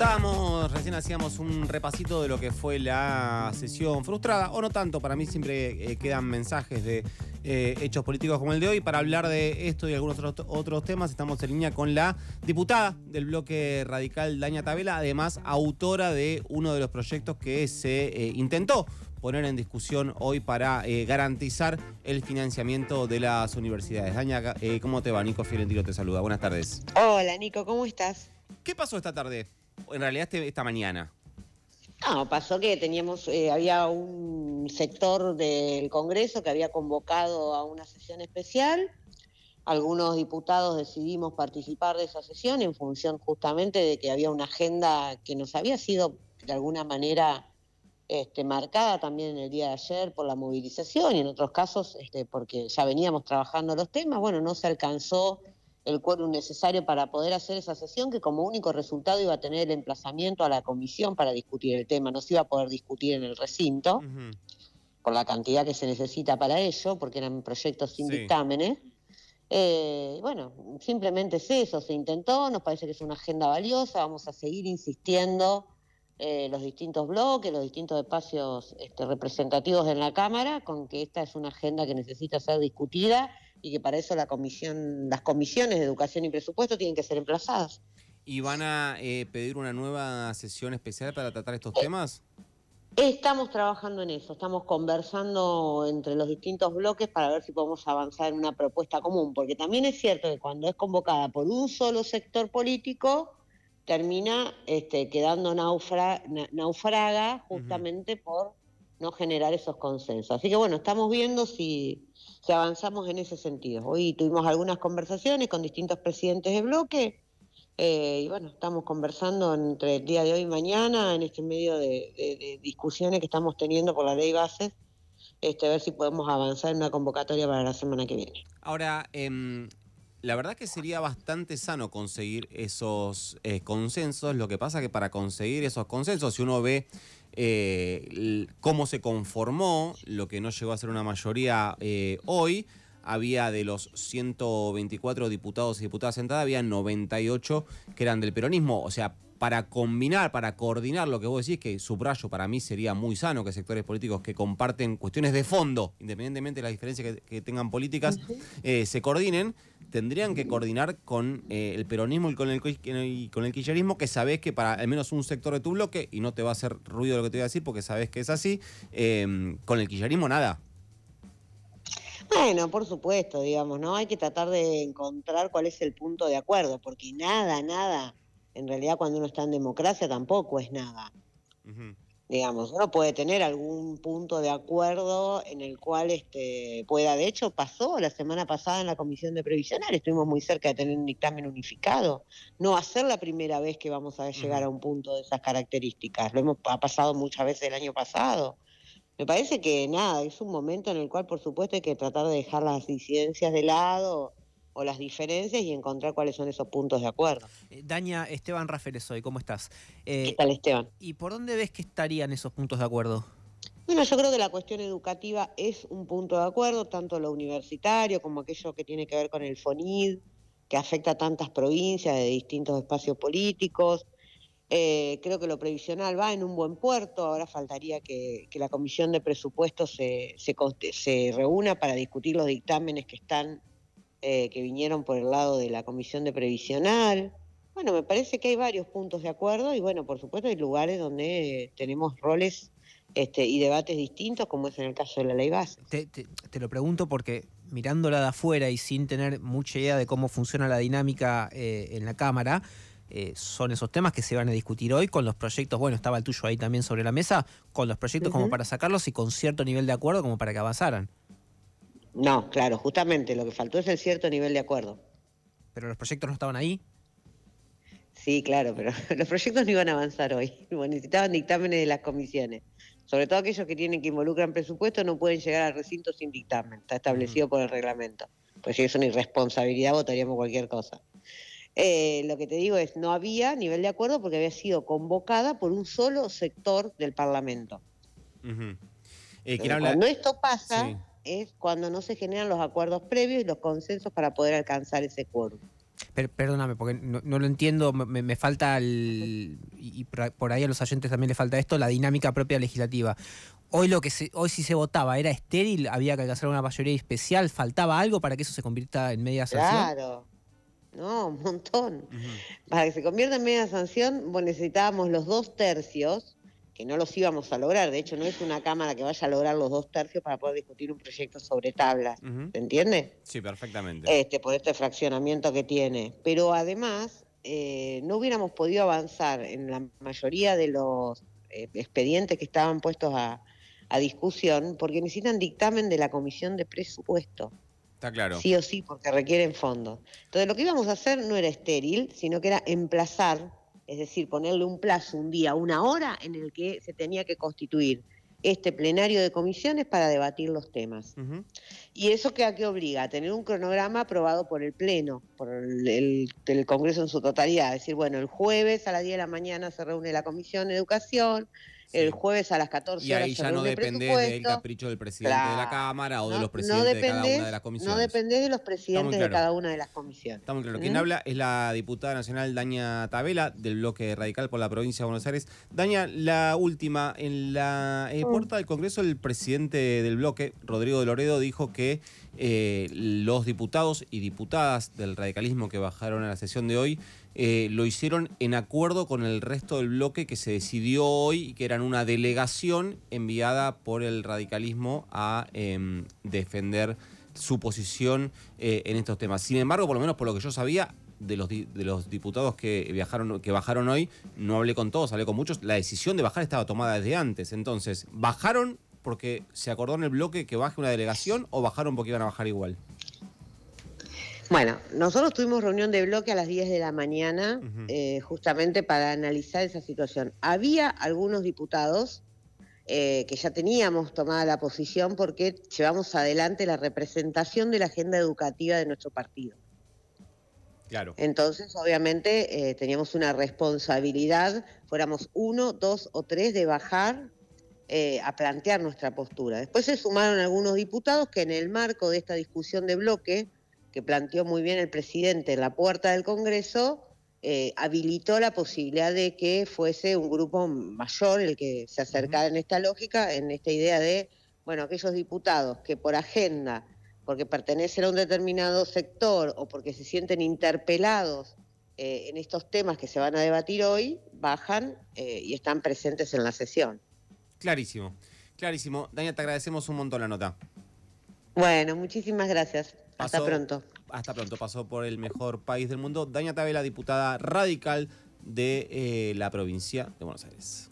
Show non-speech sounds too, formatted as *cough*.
Estamos, recién hacíamos un repasito de lo que fue la sesión frustrada, o no tanto, para mí siempre eh, quedan mensajes de eh, hechos políticos como el de hoy. Para hablar de esto y algunos otros, temas, estamos en línea con la diputada del bloque radical, Daña Tabela, además autora de uno de los proyectos que se eh, intentó poner en discusión hoy para garantizar el financiamiento de las universidades. Daña, ¿cómo te va? Nico Fiorentino te saluda. Buenas tardes. Hola, Nico, ¿cómo estás? ¿Qué pasó esta tarde? en realidad este, esta mañana? No, pasó que teníamos, eh, había un sector del Congreso que había convocado a una sesión especial. Algunos diputados decidimos participar de esa sesión en función justamente de que había una agenda que nos había sido de alguna manera este, marcada también en el día de ayer por la movilización y en otros casos este, porque ya veníamos trabajando los temas. Bueno, no se alcanzó el quórum necesario para poder hacer esa sesión que como único resultado iba a tener el emplazamiento a la comisión para discutir el tema, no se iba a poder discutir en el recinto por la cantidad que se necesita para ello, porque eran proyectos sin dictámenes. Eh, bueno, simplemente es eso, se intentó, nos parece que es una agenda valiosa, vamos a seguir insistiendo eh, los distintos bloques, los distintos espacios este, representativos en la Cámara, con que esta es una agenda que necesita ser discutida y que para eso las comisiones de educación y presupuesto tienen que ser emplazadas. ¿Y van a eh, pedir una nueva sesión especial para tratar estos eh, temas? Estamos trabajando en eso, estamos conversando entre los distintos bloques para ver si podemos avanzar en una propuesta común, porque también es cierto que cuando es convocada por un solo sector político, termina este, quedando naufra, naufraga justamente por no generar esos consensos. Así que bueno, estamos viendo si si avanzamos en ese sentido. Hoy tuvimos algunas conversaciones con distintos presidentes de bloque eh, y bueno, estamos conversando entre el día de hoy y mañana en este medio de, discusiones que estamos teniendo por la ley bases. Este, a ver si podemos avanzar en una convocatoria para la semana que viene. Ahora, em, la verdad que sería bastante sano conseguir esos eh, consensos. Lo que pasa que para conseguir esos consensos, si uno ve eh, cómo se conformó, lo que no llegó a ser una mayoría eh, hoy. Había de los 124 diputados y diputadas sentadas, había 98 que eran del peronismo. O sea, para combinar, para coordinar lo que vos decís, que subrayo para mí sería muy sano que sectores políticos que comparten cuestiones de fondo, independientemente de las diferencias que, tengan políticas, eh, se coordinen tendrían que coordinar con eh, el peronismo y con el, y con el que sabés que para al menos un sector de tu bloque, y no te va a hacer ruido lo que te voy a decir porque sabés que es así, em, con el kirchnerismo nada. Bueno, por supuesto, digamos, ¿no? Hay que tratar de encontrar cuál es el punto de acuerdo, porque nada, nada, en realidad cuando uno está en democracia tampoco es nada digamos, uno puede tener algún punto de acuerdo en el cual este, pueda, de hecho pasó la semana pasada en la comisión de previsional, estuvimos muy cerca de tener un dictamen unificado, no va a ser la primera vez que vamos a llegar a un punto de esas características, lo hemos ha pasado muchas veces el año pasado. Me parece que nada, es un momento en el cual por supuesto hay que tratar de dejar las disidencias de lado las diferencias y encontrar cuáles son esos puntos de acuerdo. Eh, Daña, Esteban Rafael hoy, ¿cómo estás? Eh, ¿Qué tal, Esteban? ¿Y por dónde ves que estarían esos puntos de acuerdo? Bueno, yo creo que la cuestión educativa es un punto de acuerdo, tanto lo universitario como aquello que tiene que ver con el FONID, que afecta a tantas provincias de distintos espacios políticos. Eh, creo que lo previsional va en un buen puerto, ahora faltaría que, la Comisión de Presupuestos se, se, se reúna para discutir los dictámenes que están eh, que vinieron por el lado de la Comisión de Previsional. Bueno, me parece que hay varios puntos de acuerdo y bueno, por supuesto hay lugares donde tenemos roles este, y debates distintos, como es en el caso de la ley base. Te, te, lo pregunto porque mirándola de afuera y sin tener mucha idea de cómo funciona la dinámica eh, en la Cámara, eh, son esos temas que se van a discutir hoy con los proyectos, bueno, estaba el tuyo ahí también sobre la mesa, con los proyectos como para sacarlos y con cierto nivel de acuerdo como para que avanzaran. No, claro, justamente lo que faltó es el cierto nivel de acuerdo. ¿Pero los proyectos no estaban ahí? Sí, claro, pero *laughs* los proyectos no iban a avanzar hoy. *laughs* Necesitaban dictámenes de las comisiones. Sobre todo aquellos que tienen que involucran presupuesto no pueden llegar al recinto sin dictamen. Está establecido mm. por el reglamento. Pues si es una irresponsabilidad, votaríamos cualquier cosa. Eh, lo que te digo es, no había nivel de acuerdo porque había sido convocada por un solo sector del Parlamento. Eh, cuando esto pasa, es cuando no se generan los acuerdos previos y los consensos para poder alcanzar ese quórum. perdóname, porque no, lo entiendo, me, falta el, y por ahí a los oyentes también le falta esto, la dinámica propia legislativa. Hoy lo que se, hoy sí se votaba era estéril, había que alcanzar una mayoría especial, faltaba algo para que eso se convierta en media sanción. Claro, no, un montón. Para que se convierta en media sanción, necesitábamos los dos tercios que no los íbamos a lograr. De hecho, no es una Cámara que vaya a lograr los dos tercios para poder discutir un proyecto sobre tablas. ¿Se entiende? Sí, perfectamente. Este, por este fraccionamiento que tiene. Pero además, eh, no hubiéramos podido avanzar en la mayoría de los eh, expedientes que estaban puestos a, a, discusión porque necesitan dictamen de la Comisión de Presupuesto. Está claro. Sí o sí, porque requieren fondos. Entonces, lo que íbamos a hacer no era estéril, sino que era emplazar es decir, ponerle un plazo, un día, una hora en el que se tenía que constituir este plenario de comisiones para debatir los temas. ¿Y eso qué, a qué obliga? A tener un cronograma aprobado por el Pleno, por el, Congreso en su totalidad. Es decir, bueno, el jueves a las 10 de la mañana se reúne la Comisión de Educación, el jueves a las 14 y ahí ya no depende del capricho del presidente de la Cámara o de los presidentes de cada una de las comisiones. No depende de los presidentes de cada una de las comisiones. Estamos claro. ¿Mm? Quien habla es la diputada nacional Daña Tabela, del bloque radical por la provincia de Buenos Aires. Daña, la última, en la mm. puerta del Congreso el presidente del bloque, Rodrigo de Loredo, dijo que eh, los diputados y diputadas del radicalismo que bajaron a la sesión de hoy eh, lo hicieron en acuerdo con el resto del bloque que se decidió hoy, y que eran una delegación enviada por el radicalismo a em, defender su posición eh, en estos temas. Sin embargo, por lo menos por lo que yo sabía, de los, de los, diputados que viajaron, que bajaron hoy, no hablé con todos, hablé con muchos, la decisión de bajar estaba tomada desde antes. Entonces, bajaron porque se acordó en el bloque que baje una delegación o bajaron porque iban a bajar igual? Bueno, nosotros tuvimos reunión de bloque a las 10 de la mañana eh, justamente para analizar esa situación. Había algunos diputados eh, que ya teníamos tomada la posición porque llevamos adelante la representación de la agenda educativa de nuestro partido. Claro. Entonces, obviamente, eh, teníamos una responsabilidad, fuéramos uno, dos o tres, de bajar eh, a plantear nuestra postura. Después se sumaron algunos diputados que en el marco de esta discusión de bloque, que planteó muy bien el presidente en la puerta del Congreso, eh, habilitó la posibilidad de que fuese un grupo mayor el que se acercara en esta lógica, en esta idea de, bueno, aquellos diputados que por agenda, porque pertenecen a un determinado sector o porque se sienten interpelados eh, en estos temas que se van a debatir hoy, bajan y están presentes en la sesión. Clarísimo, clarísimo. Daña, te agradecemos un montón la nota. Bueno, muchísimas gracias. hasta pronto. Hasta pronto. Pasó por el mejor país del mundo. Daña Tabela, diputada radical de eh, la provincia de Buenos Aires.